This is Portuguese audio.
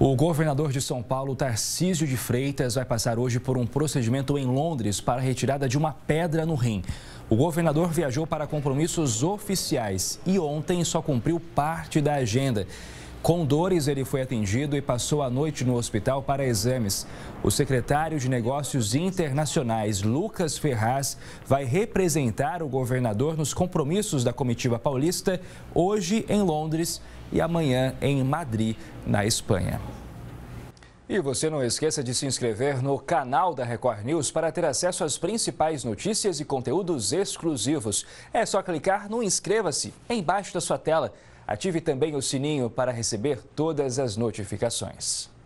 O governador de São Paulo, Tarcísio de Freitas, vai passar hoje por um procedimento em Londres para a retirada de uma pedra no rim. O governador viajou para compromissos oficiais e ontem só cumpriu parte da agenda. Com dores, ele foi atendido e passou a noite no hospital para exames. O secretário de Negócios Internacionais, Lucas Ferraz, vai representar o governador nos compromissos da comitiva paulista hoje em Londres e amanhã em Madrid, na Espanha. E você não esqueça de se inscrever no canal da Record News para ter acesso às principais notícias e conteúdos exclusivos. É só clicar no inscreva-se embaixo da sua tela. Ative também o sininho para receber todas as notificações.